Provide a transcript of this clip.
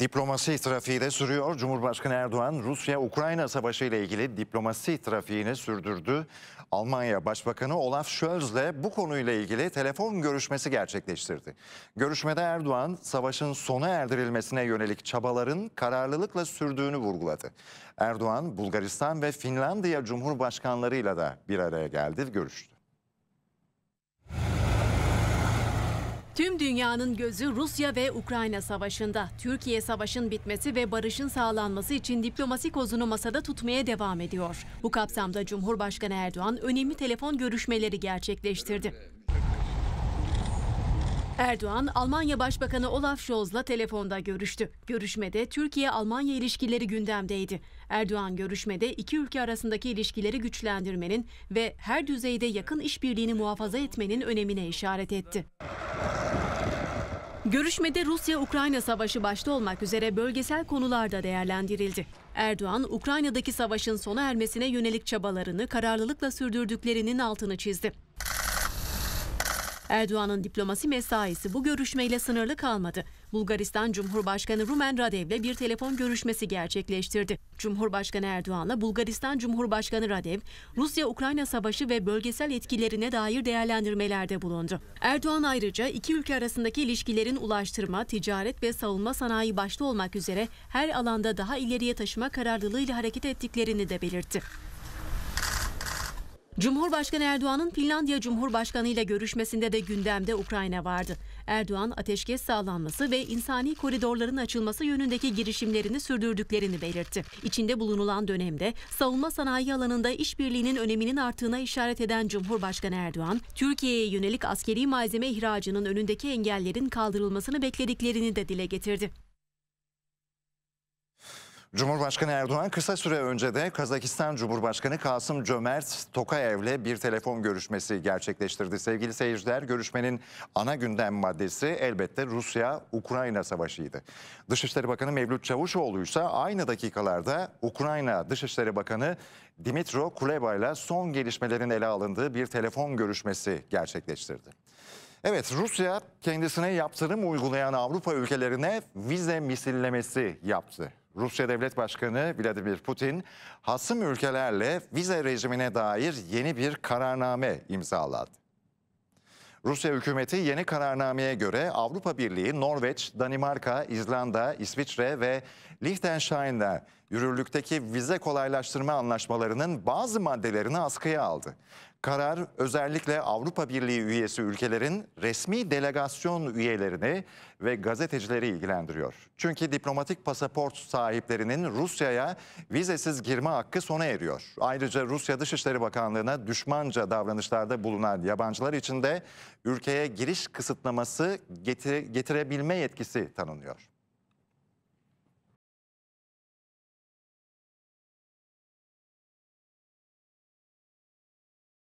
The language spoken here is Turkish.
Diplomasi trafiği de sürüyor. Cumhurbaşkanı Erdoğan Rusya-Ukrayna savaşı ile ilgili diplomasi trafiğini sürdürdü. Almanya Başbakanı Olaf Scholz ile bu konuyla ilgili telefon görüşmesi gerçekleştirdi. Görüşmede Erdoğan savaşın sona erdirilmesine yönelik çabaların kararlılıkla sürdüğünü vurguladı. Erdoğan Bulgaristan ve Finlandiya Cumhurbaşkanlarıyla da bir araya geldi, görüştü. Tüm dünyanın gözü Rusya ve Ukrayna savaşında. Türkiye savaşın bitmesi ve barışın sağlanması için diplomasi kozunu masada tutmaya devam ediyor. Bu kapsamda Cumhurbaşkanı Erdoğan önemli telefon görüşmeleri gerçekleştirdi. Erdoğan, Almanya Başbakanı Olaf Scholz'la telefonda görüştü. Görüşmede Türkiye-Almanya ilişkileri gündemdeydi. Erdoğan görüşmede iki ülke arasındaki ilişkileri güçlendirmenin ve her düzeyde yakın işbirliğini muhafaza etmenin önemine işaret etti. Görüşmede Rusya-Ukrayna savaşı başta olmak üzere bölgesel konularda değerlendirildi. Erdoğan, Ukrayna'daki savaşın sona ermesine yönelik çabalarını kararlılıkla sürdürdüklerinin altını çizdi. Erdoğan'ın diplomasi mesaisi bu görüşmeyle sınırlı kalmadı. Bulgaristan Cumhurbaşkanı Rumen ile bir telefon görüşmesi gerçekleştirdi. Cumhurbaşkanı Erdoğan'la Bulgaristan Cumhurbaşkanı Radev, Rusya-Ukrayna savaşı ve bölgesel etkilerine dair değerlendirmelerde bulundu. Erdoğan ayrıca iki ülke arasındaki ilişkilerin ulaştırma, ticaret ve savunma sanayi başta olmak üzere her alanda daha ileriye taşıma kararlılığıyla hareket ettiklerini de belirtti. Cumhurbaşkanı Erdoğan'ın Finlandiya Cumhurbaşkanı ile görüşmesinde de gündemde Ukrayna vardı. Erdoğan ateşkes sağlanması ve insani koridorların açılması yönündeki girişimlerini sürdürdüklerini belirtti. İçinde bulunulan dönemde savunma sanayi alanında işbirliğinin öneminin arttığına işaret eden Cumhurbaşkanı Erdoğan, Türkiye'ye yönelik askeri malzeme ihracının önündeki engellerin kaldırılmasını beklediklerini de dile getirdi. Cumhurbaşkanı Erdoğan kısa süre önce de Kazakistan Cumhurbaşkanı Kasım Cömert Tokayev'le bir telefon görüşmesi gerçekleştirdi. Sevgili seyirciler görüşmenin ana gündem maddesi elbette Rusya-Ukrayna savaşıydı. Dışişleri Bakanı Mevlüt Çavuşoğlu ise aynı dakikalarda Ukrayna Dışişleri Bakanı Dimitro Kuleba ile son gelişmelerin ele alındığı bir telefon görüşmesi gerçekleştirdi. Evet Rusya kendisine yaptırım uygulayan Avrupa ülkelerine vize misillemesi yaptı. Rusya Devlet Başkanı Vladimir Putin hasım ülkelerle vize rejimine dair yeni bir kararname imzaladı. Rusya hükümeti yeni kararnameye göre Avrupa Birliği, Norveç, Danimarka, İzlanda, İsviçre ve Liechtenstein'la yürürlükteki vize kolaylaştırma anlaşmalarının bazı maddelerini askıya aldı. Karar özellikle Avrupa Birliği üyesi ülkelerin resmi delegasyon üyelerini ve gazetecileri ilgilendiriyor. Çünkü diplomatik pasaport sahiplerinin Rusya'ya vizesiz girme hakkı sona eriyor. Ayrıca Rusya Dışişleri Bakanlığı'na düşmanca davranışlarda bulunan yabancılar için de ülkeye giriş kısıtlaması getire, getirebilme yetkisi tanınıyor.